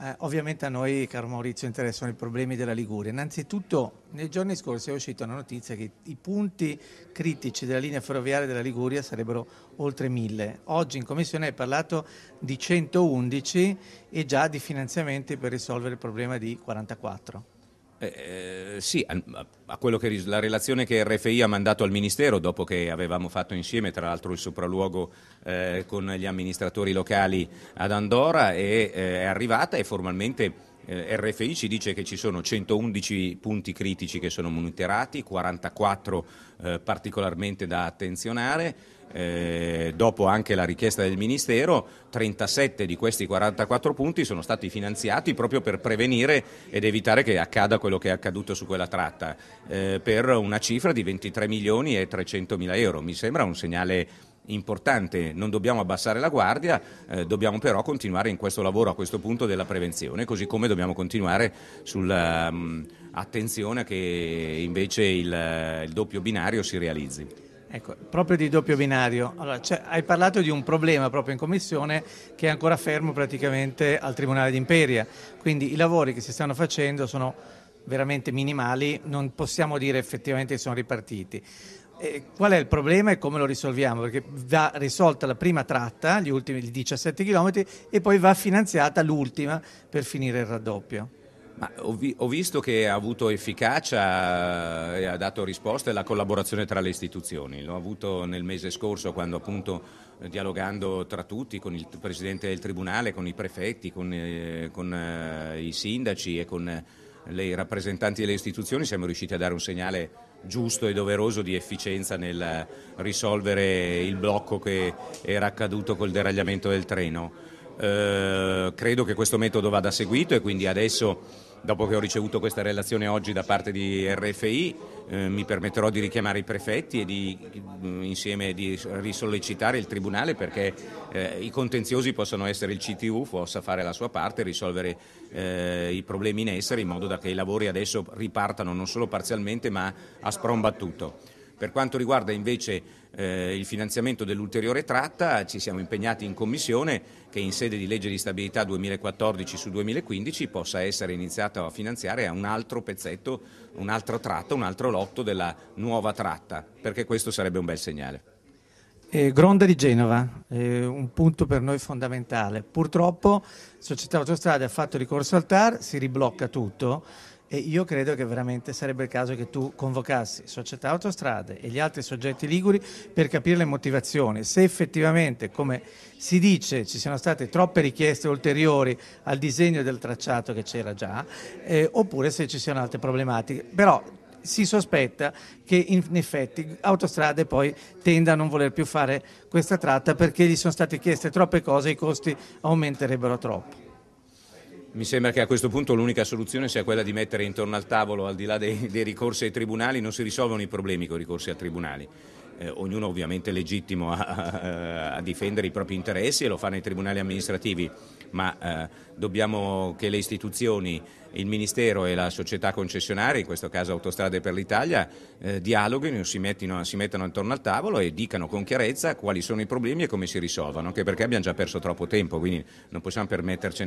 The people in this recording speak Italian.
Eh, ovviamente a noi, caro Maurizio, interessano i problemi della Liguria. Innanzitutto, nei giorni scorsi è uscita una notizia che i punti critici della linea ferroviaria della Liguria sarebbero oltre mille. Oggi in Commissione hai parlato di 111 e già di finanziamenti per risolvere il problema di 44. Eh, eh, sì, a, a quello che, la relazione che RFI ha mandato al Ministero dopo che avevamo fatto insieme tra l'altro il sopralluogo eh, con gli amministratori locali ad Andorra è, eh, è arrivata e formalmente eh, RFI ci dice che ci sono 111 punti critici che sono monitorati, 44 eh, particolarmente da attenzionare. Eh, dopo anche la richiesta del Ministero, 37 di questi 44 punti sono stati finanziati proprio per prevenire ed evitare che accada quello che è accaduto su quella tratta, eh, per una cifra di 23 milioni e 300 mila euro. Mi sembra un segnale importante, non dobbiamo abbassare la guardia, eh, dobbiamo però continuare in questo lavoro a questo punto della prevenzione, così come dobbiamo continuare sulla... Mh, ehm, attenzione che invece il, il, doppio binario si realizzi. Ecco, proprio di doppio binario. Allora, cioè, hai parlato di un problema proprio in commissione che è ancora fermo praticamente al Tribunale d'Imperia. Quindi i lavori che si stanno facendo sono veramente minimali, non possiamo dire effettivamente che sono ripartiti. Eh, qual è il problema e come lo risolviamo? Perché va risolta la prima tratta, gli ultimi 17 km, e poi va finanziata l'ultima per finire il raddoppio. Ho, vi, ho, visto che ha avuto efficacia eh, e ha dato risposte la collaborazione tra le istituzioni. L'ho avuto nel mese scorso quando appunto dialogando tra tutti con il Presidente del Tribunale, con i prefetti, con, eh, con eh, i sindaci e con eh, i rappresentanti delle istituzioni siamo riusciti a dare un segnale giusto e doveroso di efficienza nel risolvere il blocco che era accaduto col deragliamento del treno. Eh, credo che questo metodo vada seguito e quindi adesso Dopo che ho ricevuto questa relazione oggi da parte di RFI, eh, mi permetterò di richiamare i prefetti e di, mm, insieme di risollecitare il Tribunale perché eh, i contenziosi possano essere il CTU, possa fare la sua parte, e risolvere eh, i problemi in essere in modo da che i lavori adesso ripartano non solo parzialmente ma a sprombattuto. Per quanto riguarda invece eh, il finanziamento dell'ulteriore tratta, ci siamo impegnati in Commissione che in sede di legge di stabilità 2014 su 2015 possa essere iniziato a finanziare un altro pezzetto, un'altra tratta, un altro lotto della nuova tratta, perché questo sarebbe un bel segnale. Eh, Gronda di Genova, eh, un punto per noi fondamentale. Purtroppo Società Autostrade ha fatto ricorso al TAR, si riblocca tutto e io credo che veramente sarebbe il caso che tu convocassi Società Autostrade e gli altri soggetti liguri per capire le motivazioni. Se effettivamente, come si dice, ci siano state troppe richieste ulteriori al disegno del tracciato che c'era già, eh, oppure se ci siano altre problematiche. Però si sospetta che in effetti autostrade poi tenda a non voler più fare questa tratta perché gli sono state chieste troppe cose e i costi aumenterebbero troppo. Mi sembra che a questo punto l'unica soluzione sia quella di mettere intorno al tavolo, al di là dei, dei ricorsi ai tribunali, non si risolvono i problemi con i ricorsi ai tribunali. Eh, ognuno ovviamente è legittimo a, a, difendere i propri interessi e lo fa nei tribunali amministrativi, ma eh, dobbiamo che le istituzioni, il Ministero e la società concessionaria, in questo caso Autostrade per l'Italia, eh, dialoghino, si, mettino, si, mettano intorno al tavolo e dicano con chiarezza quali sono i problemi e come si risolvano, anche perché abbiamo già perso troppo tempo, quindi non possiamo permettercene.